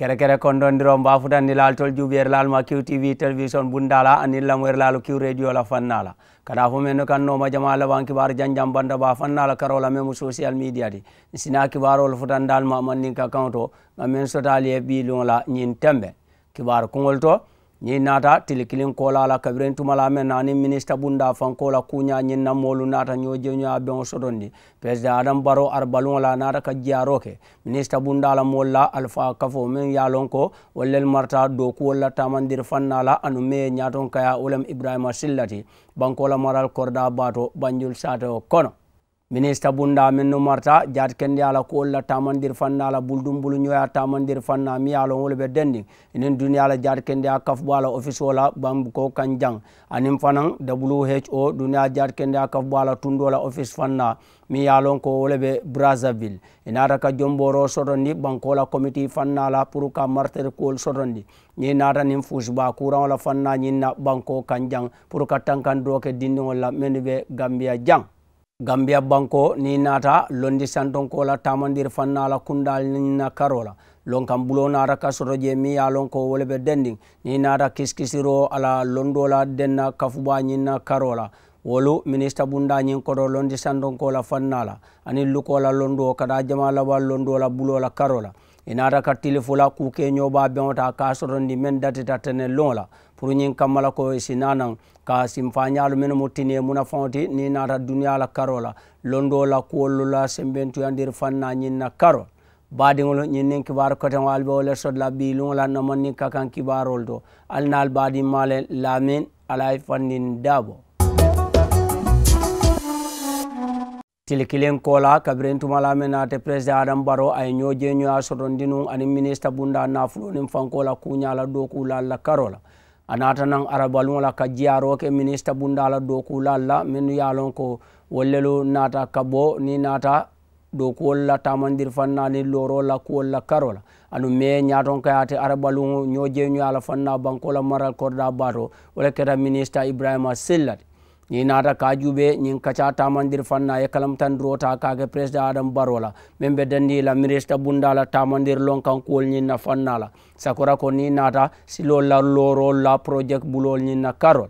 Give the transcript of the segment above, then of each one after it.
kere kere kon ɗon ndiron mbafutan ni tol juuɓiyere lal ma qtv télévision bundala anin lamwer laalo q radio la fannala kada fo men no kannoma jama laban kibar janjam banda ba fannala karola memo social media di sina kibarol futan dal ma mannin ka kanto ngam men sotali e ɓilola ñin tembe kibar kugol to ñiŋ naata tili kiliŋ koola la kabiriŋ tuma la meŋ na aniŋ minista bunda fankola kuuña ñiŋ na moolu naata ñoo jeñoya beŋo sotondi peresidan adam baro arabaluŋo la naata ka jiyaro ke minista bunda la moolu la alfa kafo meŋ ye a loŋ ko wolu lelu marata dookuwolu la taamandiri faŋ na la anuŋ meŋ ye ñaatoŋ kaya wo lemu ibrahima sillati bankola maral korda baato banjul saatewo kono ministre bunda min nu marta jati kendi ala ko wolla tamandir fanna ala buldum bulu ñoya tamandir fanna mi yalon wolɓe dendi enen duniya ala jati kendi a kaf bo ala office ola bambu ko kan jang anin fanan who duniya jati kendi a kaf bo ala tundu ola office fanna mi yalon ko wolɓe brazaville enata ka jomboro sotondi bankola comité fanna ala pour ka martir kuwol sotondi ñi natanin fusba courant ola fanna ñinna banko kan jang pour ka tankandiroke dindi olla menuɓe gambia jang gambia banko ni nata londi santonko la tamandir fannala la kundal na karola lon bulo nata kasoro je mi ya lonko wolebe wole be ni nata kiskisiro ala londo la denna kafuba na karola wolu minista bunda ñin koto londi santonko la fanna la ani luko la londo kada jama la wal londo la bulo la karola inata ka tilifula kuke nyoba beŋota ka sorondi men datita tene lon la pour ñiŋ kammala ko sinanaŋ ka sinfañaalu minnu mu tini ye munafaŋo ti niŋ naata duniya la karo la londo la kuwollu la sembentuyandiri faŋ na ñin na karo baadiŋolu ñiŋ niŋ kibaaro koteŋo ali be wo le soto la la nomoŋ niŋ ka kaŋ kibaarolu to ali naal baadiŋmaa le laamiŋ ala ye fanniŋ daabo tili kiliŋ kola kabirin tuma la meŋ naate president adam baro a ye ñoo jee ñoya sotondinuŋ aniŋ minista bunda nafulo niŋ fanko la kuuña la dookuu la la karo la anata nan arabalu la ka jiyaro ke minista bundala dokula la minu yalon ko wollelu nata kabo ni nata dokuwol la tamandir fanna ni loro la kuwol la karola la anu me ñaton kayate arabalu ño jeñu fanna bankola maral korda bato wala keta minista ibrahima sillati ñi naata ka juube ñin kaca tamandir fanna ye ta kake président adam barola min be dandi la ministre bundala tamandir lon kan kuwol ñin na sakora ko ni nata silol la lorol la project bulol ñinna karol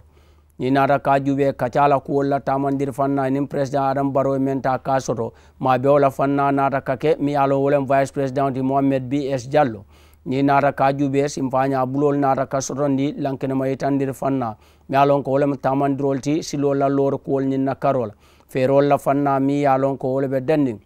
ñi naata ka juube kaca kuwol la tamandir fanna nin président adam baro e men ta ka soto ma bewo fanna nata kake mi alo wolen vice président ti mohamed bs diallo ni nata ka jube simfaña bulol nata ka sotondi lankenema yitandir fanna mi ye lon ko wolem tamandirol ti silol la loor kuwol ñin na karola feerol la fanna mi ye lon ko wole ɓe denndin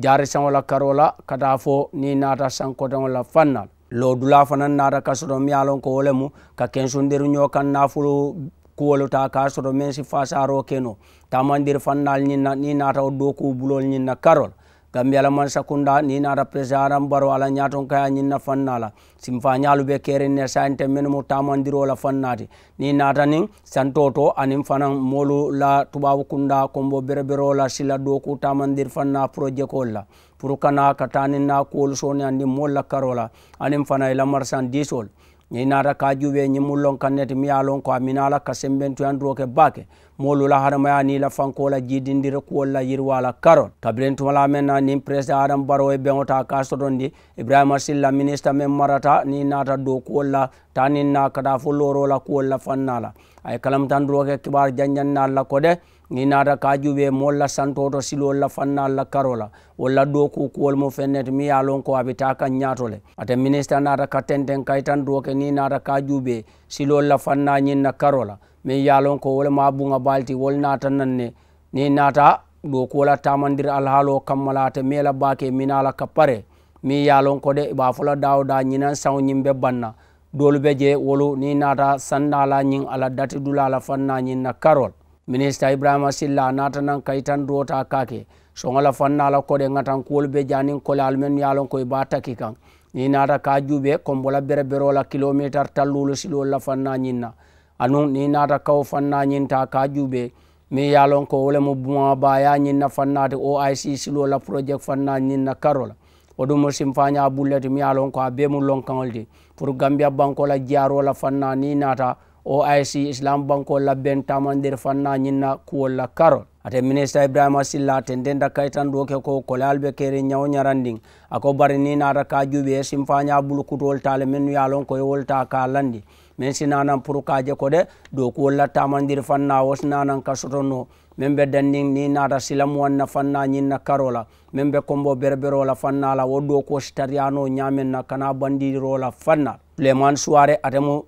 jaari saŋo la karola kata fo ni nata sankotaŋo la fanna dula fanaŋ nata ka soto mi ye lon ko mu ka kensundiri kan kaŋ nafulu kuwolu ta ka soto men si fasaro keno tamandir fannal ñin na ni nata wo doku bulol ñin na karola gambi ala man sakunda ni nata presaram baro ala ñaton kaya ñinna fannala simfa ñalu be kerin ne sante men mu tamandiro la fannati ni nata nin santoto anin fanan molu la tubabu kunda kombo berebero la sila doku tamandir fanna projet kolla pour kana katani na kol soni andi molla karola anin fana la marsan disol ñinata ka juɓe ñimullon kanneti mi yalon ko amina ala ka sembentuyanduwo ke bake molu la hadamaya ni la fanko la jidindiri kuwol la yiriwa la karol kabiren tumala men na nin président adam baro e beŋota ka sotondi ibrahima silla ministre men marata ni nata do kuwol la tanin na kata fo loro la kuwol la fanna la ay kalamtanduwo ke kibar janjannal la kode i nata kajuɓe molla santoto silo olla fanna allah karola wolla ɗo kukuwol mo fennete mi yalon ko abita kan ñatole ata ministre nata kattenten kay tan doke ni nata kajuɓe silo olla fanna ñinna karola min yalon ko wol ma bunga balti wol nata nanne ni nata ɗo kuwola tamandir alhaalo kammala ata mela bake minala kappare mi yalon ko de ɓa fola dawo da ñinan saw ñimɓe banna dolu ɓe je wolu ni nata sannala ñin ala dati dulala fanna ñinna karol ministe ibrahima silla nata nan kay tan duwota kake soŋola fannala koɗe gatan kuwol be janin kole alumen yalon koye ba taki kan ni nata ka juɓe kombola bereberola kilométre tallulo silol la fanna ñinna anun ni nata kawo fanna ñinta ka juɓe mi yalon ko wolemo buma baya ñinna fannati oic silo la projet fanna ñinna karola oɗum mo simfaña bulleti mi yalon ko a bemu lonkaol di pour gambia bankola jiyarola fanna ni nata oic islam banko labben taman nder fanna ñinna kuwolla karol ate ministre ibrahima silla te ndenda kay tan duoke ko kole albe kere ñaw ñaran ndin ako bari ni naata ka juuɓi e simfaña bulukutowol taale men yalon koye wolta ka landi min sinanan pour kaje ko de dow wolla tamandir fanna wosnanan ka sotonno min be dannin ni nata silamu wanna fanna ñinna karola min be kombo berberola fanna la wo dow ko tariyano ñamen na kana bandirola fanna leman suware atemu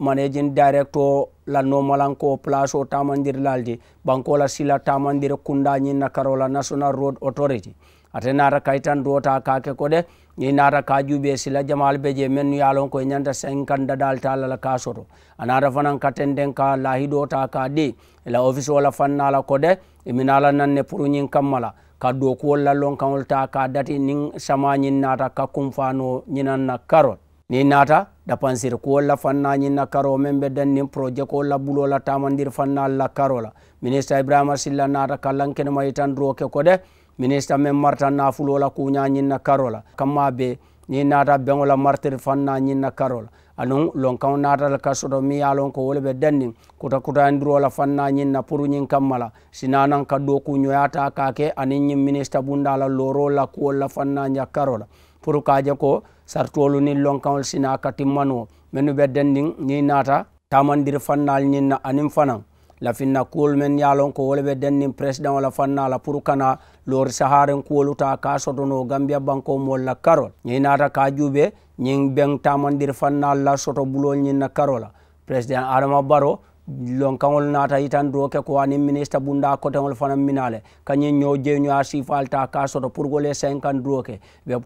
direct o la nomalanko place o tamandir laldi bankola sila tamandir kunda ñinna karola national road authority ate nata kaytan dota kake kode ñiŋ naata kaaju be sila jamal be je mennu yalon ko i ñanta senkanda daal ta la la kaa soto a naata fanaŋ ka tenden ka lahidoo ta ka de la ofisoo la fanna la kode i mina nanne naŋ ne puru ñiŋ kamma la ka dookuwol la lonkaŋol ta ka dati nin sama ñiŋ naata ka kunfaanoo ñinaŋ na ni nata naata dapansiri kuwol la fanna ñiŋ na karo meŋ be daŋ niŋ projekol la bulo la tamandir fannaal la karola la ibrahima silla nata ka lankenema yitanduroo ke kode ministre men marta nafulola kuña ñinna karola kamma be ni nata beŋola martir fanna ñinna karola anon lon kaŋ natal kasoto mi ya lon ko wole ɓe dandin kuta kutayandirola fanna ñinna pour ñin kammala sinanan ka ɗo kuñoyata kake anin ñin ministre bundala loro la kuwolla fanna ja karola pour kaje ko sartuwolu nin lon kaŋol sina ka timmano menu ɓe dandin ni nata tamandir fannal ñinna anin fanan lafinna kuwol men ye lon ko wole ɓe dennin président ola fanna la pour lor lori saharen kuwolu ta ka sotono gambia banko mol la karol ñin nata ka juuɓe ñin ɓen tamandir fanna la soto bulol ñin na karola président adama baro lonkaŋol naata yitan do ke ko ani ministre bunda koteŋol fana minale kañiŋ ñoo jeeño a sifal ta ka soto pour gole cinquante do ke ɓe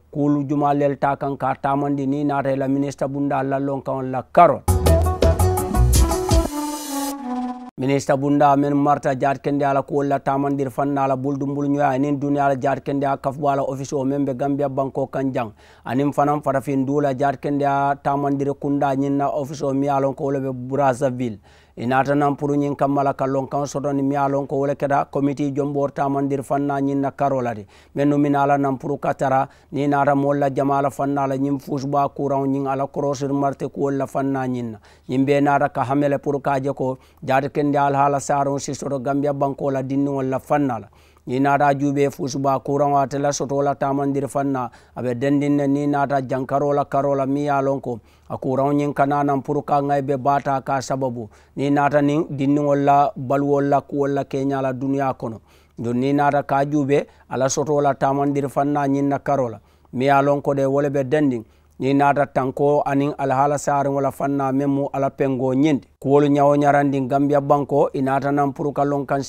juma lel ta kaŋ ka tamandi ni la minister bunda la lonkaŋol la karol ministre bunda men marta diat kende ala ko wolla tamandir fannala buldumbul ñoya anin duni ala diat kende a kafbala office o men ɓe gambia banko kan diang anin fanan farafin duula diat kende a tamandire kunda ñinna office o mi alon ko wolo ɓe brasaville e natanan pour ñin kammala kallon kan sotoni miyalon ko wole keɗa comité jomɓor tamandir fanna ñinna karolade min nu min alanan pour katara ni nata molla jamala fannala ñin fusba couran ñin ala crosir marté ko wolla fanna ñinna ñin ɓe nata ka hamele pour kaje ko jaata kendi alhaala saron sisoto gambia bankola dinni wolla fannala ni nata juuɓe fusuba courant wa tela sotola tamandir fanna aɓe dendinne ni nata jankarola karola mi yalon ko a courant ñin kananan pour ka gay ɓe bata ka sababu ni nata ni dinniolla baluolla kuolla keñala duniya kono jon ni nata ka juuɓe ala sotola tamandir fanna ñinna karola mi yalon ko ɗe wole ɓe dendin ni nata tanko aniŋ alahala saariŋ wala fanna meŋ mu ala pengo ñindi kuwolu ñawo ñarandiŋ gambiya banko i naata naŋ pour ka loŋ kaŋ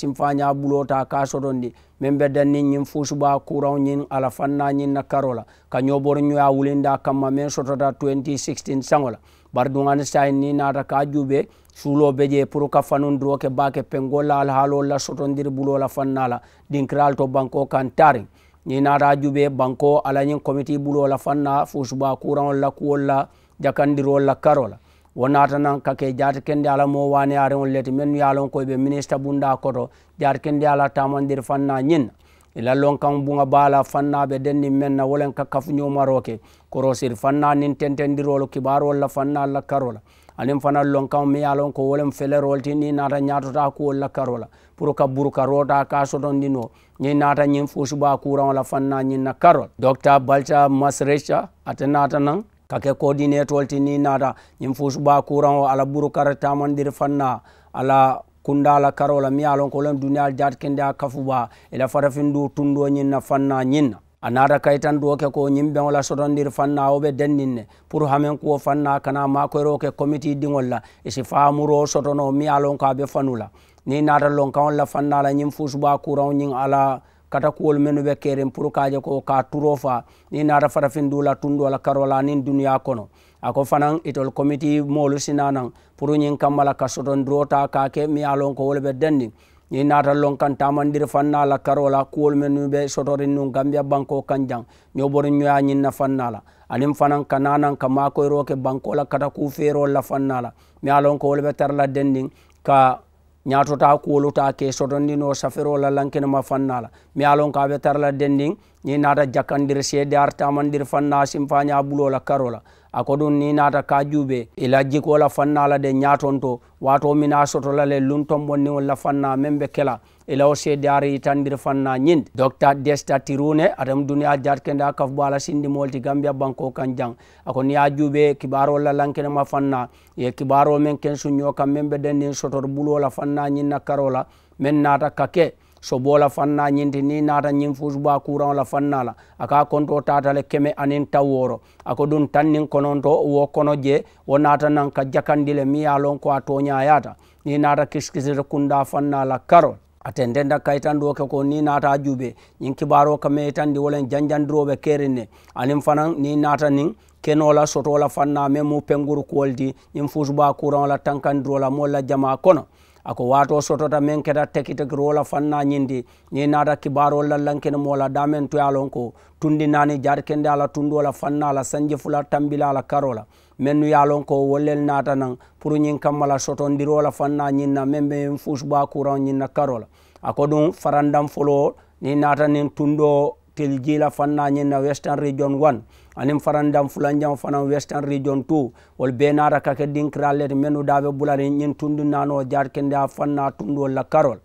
bulota ka sotondi meŋ be danniŋ ñiŋ fusuba kuraŋo ñiŋ ala fanna ñiŋ na karo la ka ñoboru ñoya wulinda kamma meŋ sotota 2016 saŋo la bari duŋani sayin ni naata ka jube suulo be je pour ka fanun duro ke ke pengo la alahalo la sotondiri bulo la fanna la dinkiral to banko kaŋ taariŋ ñina radioɓe banko alañin comité ɓulola fanna fousuba courant la kuwol la jakandirol la karola wonata nan kake jati kende ala mo wani are on lete min yalon koyeɓe ministre bunda koto jati kende ala tamandir fanna ñinna ilallon kan bunga bala fannaɓe denni menna wolen ka kafuñumaroke korosir fanna nin tentendirolo kibarol la fanna la karola anin fana lon kan mi yalon ko wolen felerol ti ni nata ñatota kuwol la karola pour ka burka rota kasotondi no ñin nata ñin fo suba courant wala fanna ñin na carol docteur balta masrecha ata nata nan kake coordine tolti ni nata ñin fo suba courant o ala burkara tamandir fanna ala kundala karola miya lon ko lon duniyal jat kende a kafuba ila farafindu tundo ñin na fanna ñinna a nata kaytan doke ko ñimɓe wala sotondir fanna oɓe dennin ne pour hamen kuwo fanna kana makoyroke comité diŋol la e si famuro sotono miya lon ko aɓe fanula ni naata lon kaŋo la fannala ñiŋ fusuba kuraŋo ñiŋ ala kata kuwolu mennu be keeriŋ pour ka je ko ka turo fa ni naata farafin duu la tundu la karo la niŋ duniya kono a ko fanaŋ itolu comité moolu si naanaŋ pour ñiŋ kamma la ka soton duro ta ka ke mi ye a lon ko wolu be dendiŋ ñiŋ naata lon kaŋ taamandiri fanna la karo la kuwolu mennu be sotorin nuŋ gambia banko kaŋ jaŋ ño boru ñoya ñiŋ na fanna la aniŋ fanaŋ ka naanaŋ ka maakoyiro ke banko la kata ku feerolu la fanna la mi ye a lon ko wolu be tara la dendiŋ ka ñatota kuwoluta ke sotondino safirola lankinema fannala mi alon kaɓe tarala dendin ni nata jakkandir seedi artamandir fanna simfaña bulola karola a koɗum ni nata ka juuɓe ila e jikola fannala de ñatonto wato mina sotolale luntombonni walla fanna men ɓe kela ila o seedari yitandir fanna ñinde docta desta tirune atam duniya a kaf bo ala sindi molti gambia banko kan jang ako ni a juube kibaro la lankene fanna ye kibaro men ken suño kam men be dennin sotor bulola fanna ñinna karola men nata kake sobola fanna ñinti ni nata ñin fusuba kuran la fanna la aka konto tatale keme anin tawworo ako dun tannin kononto wo kono je wo nata nan ka jakandile mi ya lon ko a toñayata ni nata kiskisita kunda fanna la karol atenden dak kaytan ɗo ke ko ni nata juuɓe ñin kibaro kame tan di wolen janjandiroɓe keren ne anin fanan ni nata nin kenola sotola fanna me mu penguru kuwoldi ñin fusuba courantla tankandirola molla jama kono ako wato sotota min keɗa teki teki rola fanna ñindi ni nata kibaro lallankene mola damen toyalon ko tundinani jaarkende ala tundola fannala sanji fula tambila la karola min nu yalon ko wollel nata nan pour ñin kammala sotondirola fanna ñinna min min fusba courant ñinna karola a ko ɗum farandan folo ni nata nin tundo til jila fanna ñinna western region one anin farandan fulanjam fana western region two wol be nata kake ɗin kiralleti min nu daɓe bulari ñin tundu nano jat kende a fanna tundo la karol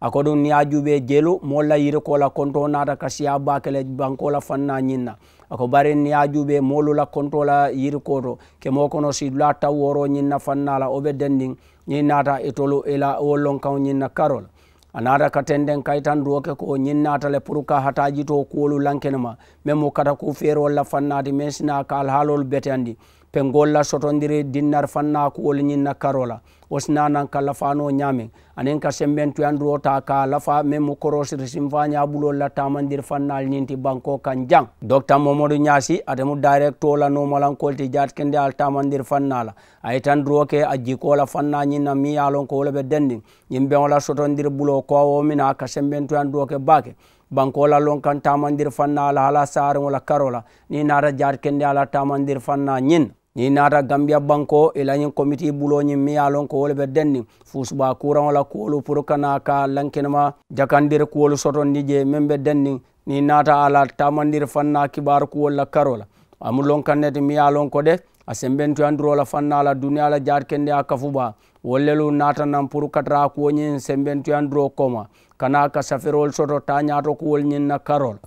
ako ɗum yajuɓe jelu e molla yiri kola konto nata kasiya bakele bankola fanna ñinna ako bare yajuɓe e molula kontola yiri koto ke mokono si la taw woro ñinna fannala oɓe dendin ñi nata etolu ela wollon kan ñinna karol a nata ka tenden kay tan duoke ko ñin natale pour ka hataji to kuwolu lankene ma min mo kata ku feer walla fannadi min sina kal haalol bete andi pe golla sotondiri dinnar fanna kuwol ñinna karola wosina nan ka lafano ñamen anen ka sembentuyanduwo ta ka lafa men mo korosiri simfa ñabulol la tamandir fannal ninti banko kan jang docteur momadou ñasi atemu directo la nomalankolti jaat kende al tamandir fannala ayitan duwo ke a jikola fanna ñinna mi yalon ko wole ɓe dendin ñin ɓeola sotondir bulo kowo mina ka sembentuyanduwo ke bake bankola lon kan tamandir fanna ala hala sarin wala karola ni nata jaat kende ala tamandir fanna ñin ni naata gambia banko e lañin comité ɓuloñin miyalon ko wole ɓe denni fusuba kuran wala kuwolu pour kana ka lankinema jakandir kuwolu sotondi je min ɓe denni ni naata ala tamandir fanna kibar kuwolla karola amulon kannete miyalon ko de a sembentu andurola fannala duniyala jatkende a kafuba wollelu natanan pour katara kuwoñin sembentu andurokoma kana ka safirol soto tañato kuwol ñinna karola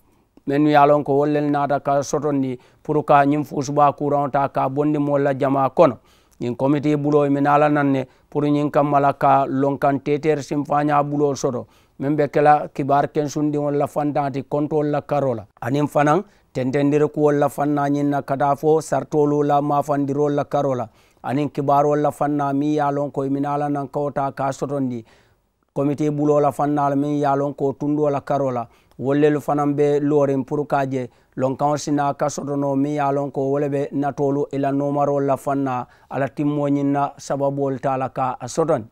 min wiya lon ko wollel nada ka soton ni pour ka ñin fo suba courantta ka bondi molla jama kono ñin comité boulo mi nala nanne pour ñin kammala ka lonkan teter simfaña boulo soto min ɓe kela kibar ken sundi wolla fandati contolla karola anin fanan tentendir ku wolla fanna ñinna kata fo sartolu la mafandirolla karola anin kibar wolla fanna mi ya lon koye mi nala nan kawta ka soton ni comité boulola fannala min yalon ko tundola karola wollelu fanaŋ be loorin puru ka je lonkaŋo sina ka no miŋ ye a loŋ ko wo le be natoolu i la nomarol la faŋ na a la timmo ñiŋ na sababuolu ta a la ka a sotoni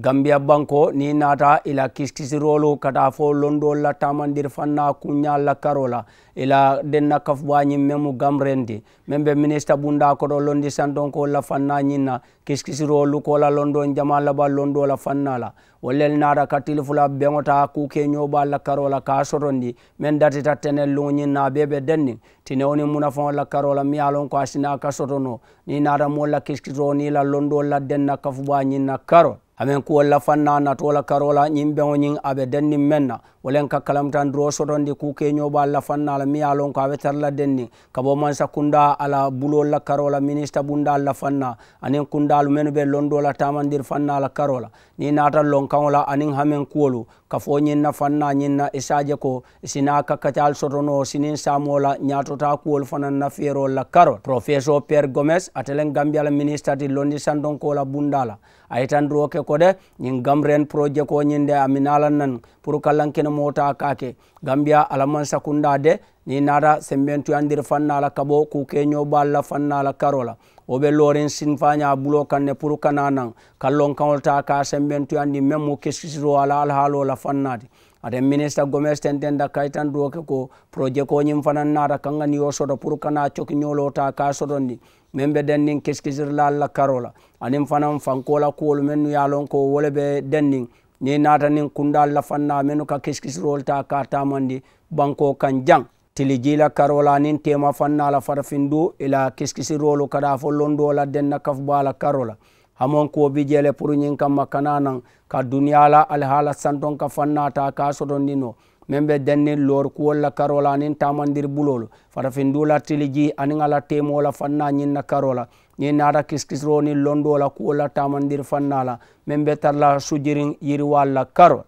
gambia banko ni nata ila kiskisirolu kata fo londol la tamandir fanna kunya la karola ila denna kafbani memu gamrendi membe minista bunda ko do londi sandon ko la fanna nyina kiskisirolu ko la london jamala ba londo la fanna la wallel nata katil fula bengota ku ke nyoba la karola ka sorondi men dati tatene lunyi na bebe denni tine oni la karola mi alon ko asina ka sotono ni nata mo la kiskisirolu la londo la denna kafbani na karola amen la fanna natola karola ñiŋ beŋo ñiŋ a be denniŋ meŋ na walaŋ ka kalamtan duro sotondi ku keño ba la fanna la mi ye lon ko a tarla tara la denni ka bo mansa kunda ala bulol la karola minista bunda la fanna aniŋ kundalu menu be londo la tamandir fanna la karo ni nata lon la anin hameŋ kuwolu kafo ñinna fanna ñinna isaje ko sina kakkatal sotono sinin samola ñatota kuwol fanan na feerol la karo professeur pierre gomes atelen gambia la ministre ti londi sandonkola bundala ayitandiro ke ko de ñin gamren projet ko ñinde aminalan nan pour kallankene mota kake gambia alaman sakunda de ni nata sembentuyandir fannala kabo kukeño balla fannala karola oɓe lorin sinfaña bulo kanne pour kana nan kallon kawol ta ka sembentuyandi même mo kesisiro ala alhaalola fannati aɗen ministre gomes tenten da kaytan doke ko projet fanan nata kangani yo soto pour kana cokiñolota ka sotondi min ɓe dennin keskisirla allah karola anin fanan fankola kuwol men yalon ko wole ɓe ni nata nin kunda allah fanna menu keskisirol ta ka tamandi banko kan tilijila karolanin tema fanna la farfindu ila kiskisirolu kada fo londola denna kafbala karola hamon ko bi jele pour nyin kam makananan ka duniyala alhala santon ka fannata ka sodonino membe denne lor kuwolla karola nin tamandir bulolu la tiliji anin ala temola fanna ñinna karola ñi nata kiskisroni londola kuwolla tamandir fannala membe tarla sujirin yiriwalla karo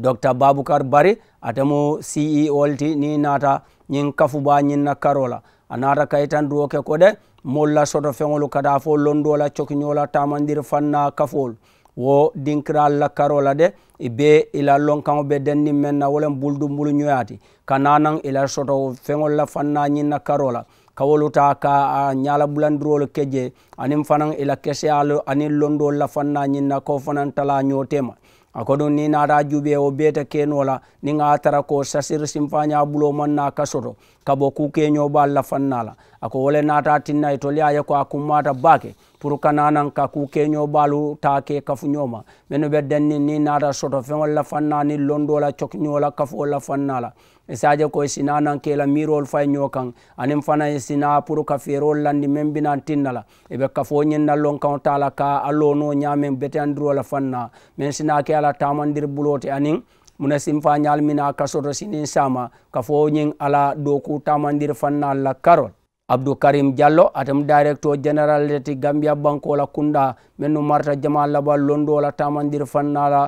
dr baboucar bari atemo ceo lti ni nata ñin kafuba ñin na karola a nata kay tan duwoke ko de molla soto feŋolu kata fo londola cokñola tamandir fanna kafolu wo dinkira alla karola de i be ila lonkaŋo be dennin men na wolen buldumbulu ñoyati kananaŋ ila soto feŋol la fanna ñin na karola kawolu ta ka a ñala bulandirolu kejje aniŋ fanaŋ ila keseyalu aniŋ londolu la fanna ñin na kawo fanaŋ tala ñotema akodo ni nata jube o beta kenola ni nga tara ko sasir simfanya bulo man na kasoto kabo ku keño balla fannala ako wole nata tinna itoli aya ko akumata bake pour kananan ka ku keño balu take kafuñoma menu be denni ni nata soto feŋol la fanna ni londola cokñola la fannala E sadi ko sina nan kela mirol fay ño kan anin fana e sina pour ka ferol landi men binan tinnala eɓe kafo ñinnallon kan tala ka allono ñamen bete andirola fanna min sina ke ala tamandir bulote anin muna sim fa ñalmina kasoto sinin sama kafo ñin ala doku tamandir fanna la karol abdou karim diallo atem directeur général deti gambia bankola kunda men no marta jama laɓal londola tamandir fannala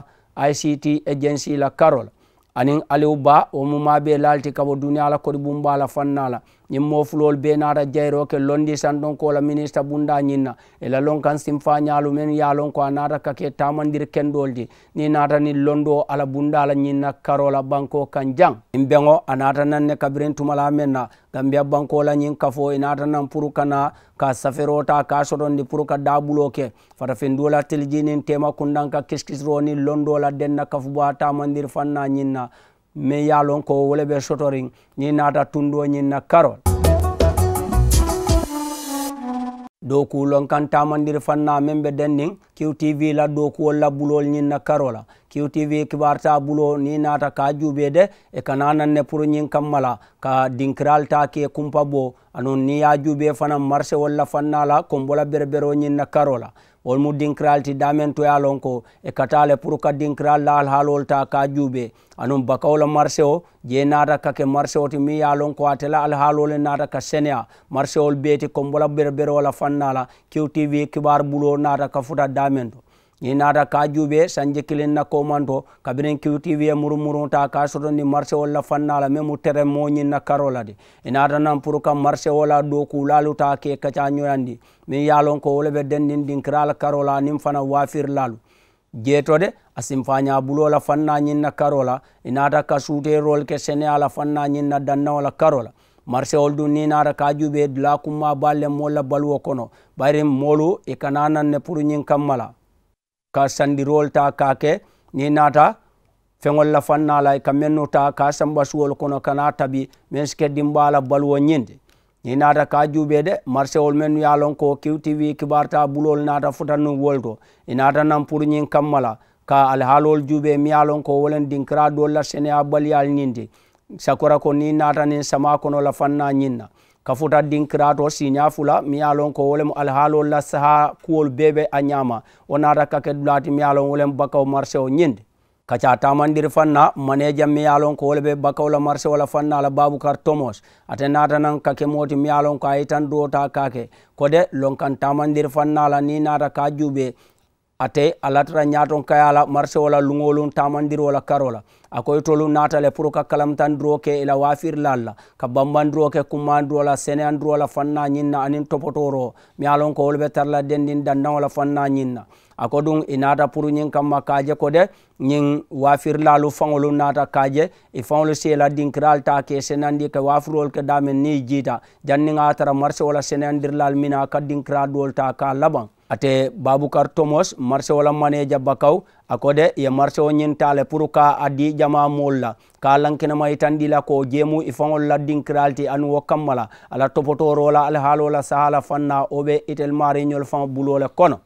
ict agency la carole anin alew ba womumaɓe laalti kabo duniya ala koɗi ɓumbaala fannala ñiŋ moofulol be naata jayiro ke londi sandon ko la minista bunda ñiŋ na i e la lon kaŋ sinfa ñaalu meŋ ye a lon ko a naata ka ke taamandiri kendol ti ni naata ni londo ala bunda la ñiŋ na karo la banko kan jaŋ ŋ beŋo a naata naŋ ne kabiriŋ tumala meŋ na gambiya banko la ñiŋ kafo i naata naŋ puru kana ka safero ta ka sotondi puru ka daabulo ke fatafindu la teliji niŋ tema kundaŋ ka kisikisiro niŋ londo la den na kafubo a taamandiri faŋ na ñiŋ na min yalon ko wole ɓe sotorin ñin nata tunduo ñin na karol dow kuulon kan tamandir fanna min ɓe dendin qtv la dow kuwol labbulol ñin na karola qtv kibarta bulo ni nata ka juɓede e kana nanne pour ñin kammala ka dinkiral taki e kumpa bo anon ni ya juɓe fana marché walla fannala kombola berbero ñin na karola wol mu dinkiral ti damen to lon ko e katale pour ka dinkiral la halol ta ka jube anum bakawla marché o je nata kake marché o ti mi ya lon ko atela al halol nata ka senia marché ol beti kombola berber wala fannala qtv kibar bulo nata ka futa damen to i naata ka juube sanje kilin na komanto kabirin qtv e murumurunta ka sotondi marché wolla fannala même tere moñin na karola de i naata nan pour kam marché wola do kulaluta ke kaca ñoyandi min yalon ko wole ɓe denndin ɗinkiral karola nin fana wafirlalu jeetode a simfaña bulola fanna ñinna karola i naata ka suuterol ke sene ala fanna ñinna dannawola karola marseol du ni nara kaju be dula kuma balle molla balwo kono bayrin molu e kananan ne pour nyin kammala ka sandirol ta ka ni nata feŋol la fanna la ka mennu ta ka samba suwol kono kana tabi men sike dimba la baluwo ñindi ni nata ka juube de marséwol mennu ye lon ko qtv kibarta bulol nata futannu wolto ni nata nam pour ñin kamma la ka alhaalol juube mi ye lon ko wolen dinkira dol la seneya baliyal ñindi sakora ko ni nata ni sama kono la fanna ñin ka fota dinkirato siña fula mi yalon ko wolemo alhaalol la saha kuwol bebe a ñama o nata kake dulati mi yalon wolem bakaw marché o ñinde kaca tamandir fanna manéjam mi yalon ko wole ɓe bakaw la marché wala fanna la baboucar tomos ate nata nan kake moti mi yalon ko a yitan duwota kake kode lonkan tamandir fanna la ni nata ka juuɓe atey a latata ñaton kayala marché wala lugolum tamandir wala karola akoytolum natale pour ka kalamtandiroke ila wafir lalla ka bambandiroke kummandirola sene andirola fanna ñinna anin topotoro mialon ko wolɓe tarla dendin dandan wala fanna ñinna ako ɗum i nata pour ñin kamma kaje ko de ñin wafir lalu fanolu nata kaje i fanolu si ila dinkiral ta ke senandi ke wafirol ke damen ni jiita janniga tara marché wala sene andirlal mina ka dinkiraduwol ta ka laɓan ate babukar tomos marché wala manéja bakaw akode ye marché o ñintale pour ka addi jama mool la ka lankinama itan ɗila ko jeemu i faŋol laddinkiralti anu wo kammala ala topotorola alhaalola sahala fanna oɓe itel mariñol faŋ bulole kono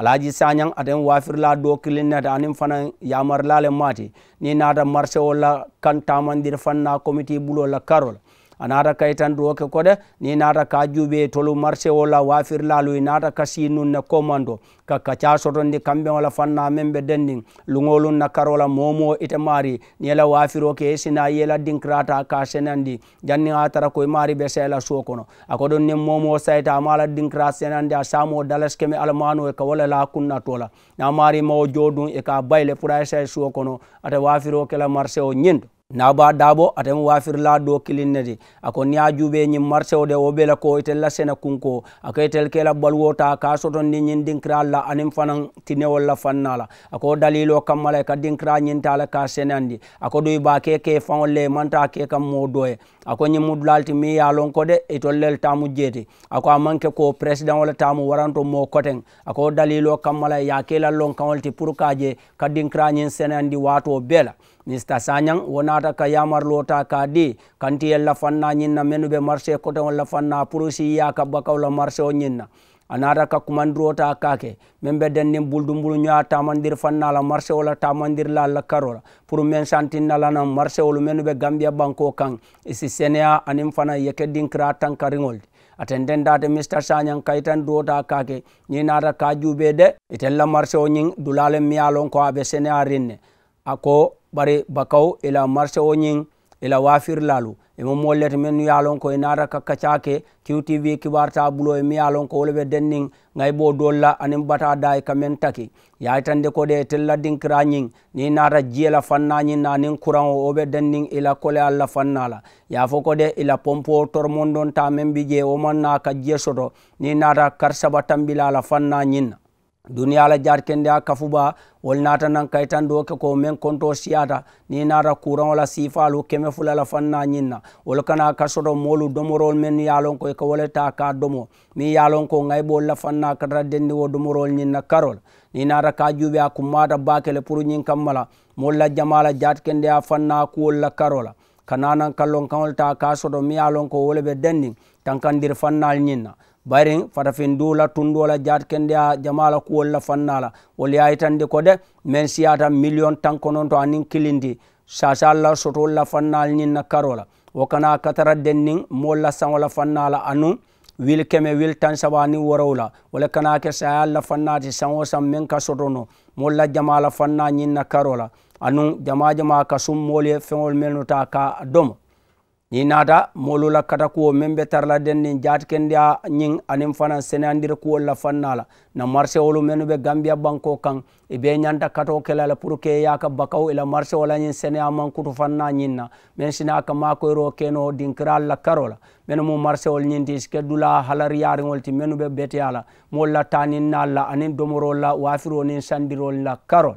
alaji sañang aten wafirla do kilinnata anin fana yamarlale maati ni nata marché o la kantamandir fanna comité bulola karol a nata kaytan ɗo ke koɗe ni nata ka juuɓe e tolu marché walla wafirlalo i nata kasi nunne commando ka kaca soton ndi kamɓe walla fanna men ɓe denndin lugolum nakkar walla momo ite maari ni ela wafiro ke e sina yela dinkirata ka senandi janni a tara koye maari ɓe sehla suo kono a koɗon nin momo sayta mala dinkira senandi a samo daleskeme almano e ka walla la kunnatola na maari mawo jodum e ka bayle pour a sehe suo kono ata wafiro kela marché o ñindo naba dabo atem wafirla do kilinne de ako niya juɓe ñin marché o de o ɓela ko itel la sena kunko ako itel kela balwota ka soton ni ñin dinkira la anin fana tinewol la fannala ako dalilo kammala ka dinkira ñintala ka senandi ako ɗoy ba ke ke fanol le manta ke kam mo doye ako ñin mudulalti mi yalon ko de itol lel tamu jeeti ako a manque ko président wala tamu waranto mo coten ako dalilo kammala ya kelallon kawolti pour kaje ka dinkira ñin senandi wato ɓeela mista Sanyang, wonata ka yamarlota ka di kanti yella fanna ñinna menu ɓe marché coté walla fanna prosi yaka bakawla marché o ñinna anata ka kumandirota kake min ɓe dennin buldumbulu ñoya tamandir la marché ola tamandirla alla karola pour la santinnalanan marché olu menube gambia banko kan isi seneya anin fana yeke dinkira tankariŋolde atenden date mr sañan kaytan dota kake ñinata ka juɓe de itella marché o ñin dulalen ko aɓe seneya ako ɓare bakaw ila marché o ñing ila wafirlalu emo mollete men yalon ko e nata kakka cake kiw tv kibarta bulo e mi yalon ko wolɓe denning gay ɓo dolla anin bata da e kamen taki yay tande koɗe telladdinkira ñing ni nata jiyela fannañin nanin courant o oɓe denning ila kole allah fannala yafo koɗe ila pompo tormondon ta men mbi je oman naka jiye soto ni nata karsaba tambilala fannañinna duniya la jar kende a kafu ba wol nata nan kaytan do ke ko men konto siyata ni nata kuran wala sifalu keme fula la fanna nyinna wol kana ka soto domorol men yalon ko e ko wala ta ka domo mi yalon ko ngay la fanna kadra dendi wo domorol nyinna karol ni nata ka jube a kumata bakele pour nyin kamala molla jamala jaat kende a fanna kuwol la karola kananan kallon kawol ta ka soto mi yalon ko wala be denni tankandir fannal nyinna bari farafin dula tundola jat kende a jamala kuwol la fannala wol yayitande ko de min siyata million tan konon to anin kilindi sasa alla sotol la fannal ñin na karola wo kana katara den nin mool la saŋo la fannala anu wil keme wil tan saba ani worow la wala kana ke saya la fannati saŋo saŋ min ka sotono mool la jama la fanna ñin na karola anu jama jama ka sum mool ye feŋol melnuta ka domo ni nata molula kata kuwo min ɓe tarla den nin jati kendia ñin anin fana sene andir kuwo la fannala na marché olu menu ɓe gambia banko kan ɓe ñanta kato kelala pour que yaka bakaw ila marché olañin sene a mankutu fanna ñinna min sina ka makoyro keno dinkiral la karola min mu marché ol ñinti sike dula halar yaringol ti menu ɓe ɓeteyala mol la tanin nal la anin domorol la wafiro nin sandirol la karol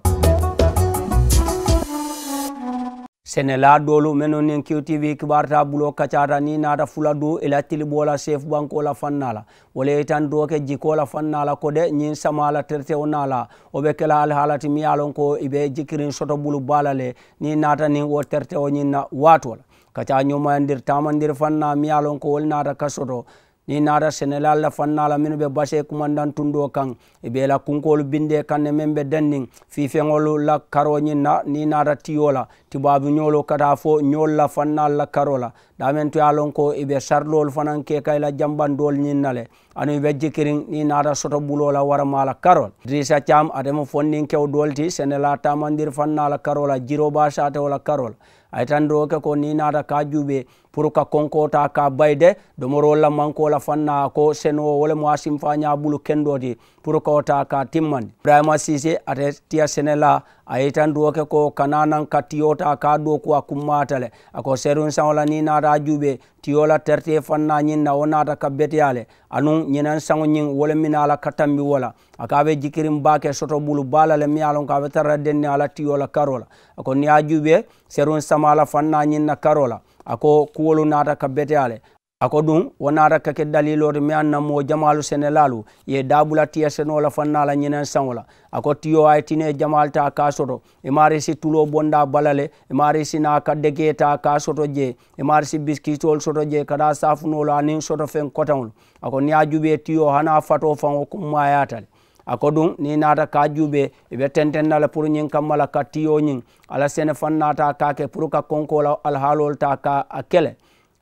senela dolu meno nin qtv kibarta bulo kacata ni nata fula du ila tilibola chef banko la fannala wala itan doke jiko la fannala ko de nyin samala terte onala o be kala al halati mi ko ibe jikirin soto bulu balale ni nata ni wo terte o nyina watol kaca nyomayandir tamandir fanna miyalon ko wol nata kasoto ni nata sénélé allah fannala min ɓe basé commandant tundo kan ɓeela kunkolu binde kanne min ɓe dennin fifeŋolu la karoñinna ni nata tiyola tibabu ñolo kata fo ñolla fannal la karola damen toya lon ko ɓe sarlol fanan ke kayla jambandol ñinnale anu ɓe jikirin ni nata soto ɓulola waramala karol drisa thiam atema fonnin kew dolti sénéla tamandir fannala karola jiro basatewola karol aytan doke ko ni nata ka juɓe pour ka konkota ka bayde domoro wolla mankola fanna ko senowo wole mo asim fa ñabulu kendodi pour kawta ka timmandi ibrahima sisé ata tiya senela a yitan duwoke ko kananan ka tiyota ka ɗo ku a kummatale ako serun san wala ni nata juuɓe tiyola terte fanna ñinna wo nata ka beteyale anun ñinan sago ñin wole minala ka tambi wola akaɓe jikirin bake soto ɓulu balale miyalon kaɓe tarra denni ala tiyola karola ako ni a juuɓe serun samala fanna ñinna karola ako kuwolu naata ka beteyale ako ɗum wo naata kake dalilore mi annanmo jamalu senelalu ye dabula tiya senola fannala ñinen sanwo la ako tiyo ay tine jamal ta ka soto imarisi tulo bonda balale imarisi na ka degue ta ka soto je imarisi biskitol soto je kada safunolo anin soto fen kotanlu ako niyajuɓe tiyo hana fato fan o kummayatale ako ɗum ni naata kajuɓe eɓe tentenala pour ñin kammala kattiyoñin ala sene fan naata kake pour ka konkola alhaalol ta ka a kele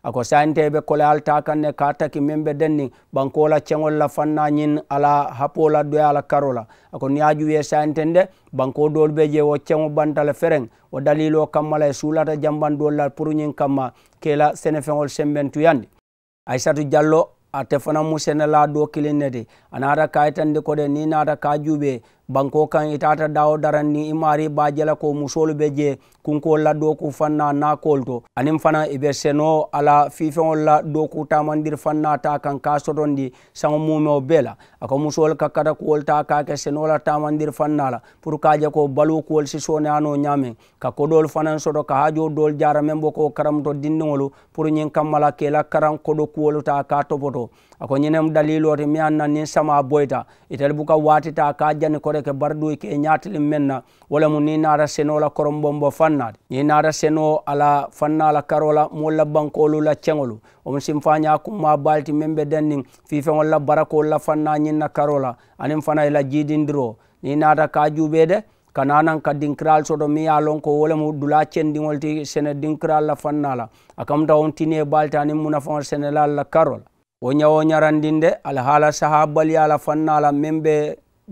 ako sayinteɓe kole alta kanne ka taki minɓe denni bankola ceŋolla fanna ñin ala hapola doya ala karola ako ni ajuwe sayinten de banko dolɓe je o ceŋo bantala fereng o dalilo kammala e suulata jambandolla pour ñin kamma kela sene feŋol semmentuyandi aissatou diallo ate fana mu do kilin ne anara kayitandi ko de ni nara kajube banko kan itata dawo daran ni imari bajala ko musolu be je kunko la doku fanna na kolto anin fana ibe seno ala fifeo la doku tamandir fanna ta kan ka sotondi sama mumeo bela ako musol kakkata kuwol ta kake seno la tamandir fanna la pour kaje ko balu kuwol sisone ano ñame ka kodol fanan soto ka hajo dol jara membo ko karamto dindiŋolu pour ñin kammala kela karan kodo kuwol ta ka topoto ako ñinem dalilote mi an na nin sama boyta itali buka wati ta ka jani kore ke bardu ke ñatilin men na wala mu ni naata seno la korombombo fannade ni naata seno ala fanna la karo la moolu la bankolu la ceŋolu omu simfaña kumma balti men be dennin fifeŋol la barakol la fanna ñin na karo la aniŋ fana ila jiidindiro ni naata ka juube de kananan ka dinkiral soto mi ye lon ko wolemu dula cendiŋol ti sene dinkiral la fanna la a kamta won tine balti la wo ñawo ñarandinde alhaala sahabaliya la fanna la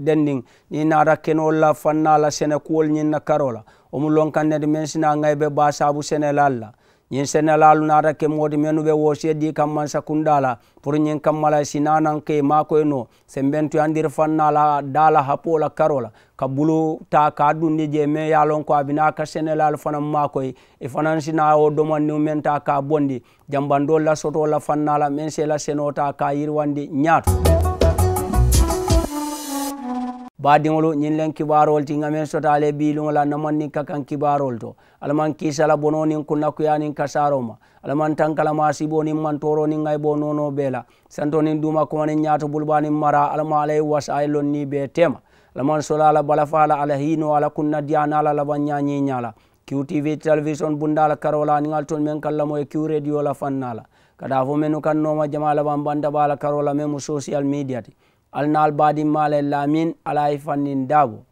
dending ni nara kenol la fannala sene kuwol ñinna karola omu lonkandedi men sina gayɓe ɓa sabu senelal la ñin senelalu nara ke moodi menuɓe woosie di kamman sakundala pour ñin kammala sinananke makoye no sembentu andir fannala dala hapola karola ka bulu ta ka dundi je me yalon ko abina ka senelal fanan makoye e fanan sina o domanni men ta ka bondi jambandol la sotola fannala men sela senota ka yirwandi ñaato badiŋolu ñiŋ leŋ kibaarolu ti ŋa meŋ sota ale biiluŋo la namaŋ niŋ ka kaŋ kibaarolu to ala maŋ kiisala bono niŋ kunna kuya niŋ kasaaro ma ala maŋ taŋ kalamaasibo niŋ mantooro niŋ ŋayibo nono bee la santo niŋ duuma kuma niŋ ñaato bulba niŋ mara ala ma ala ye wasa ye loŋ nii bee tema ala maŋ sola ala balafa la ala hiino ala kunna diyana la labaŋ ñaañii ña la kiw tv televisiyon bunda la karo la niŋ ali toolu meŋ kaŋ lamo ye kiw redio la fanna la kadaa fo mennu kaŋ nooma jama labaŋ bandaba la karo la meŋ mu social media ti النال بادي مال لامين على يفنن دابو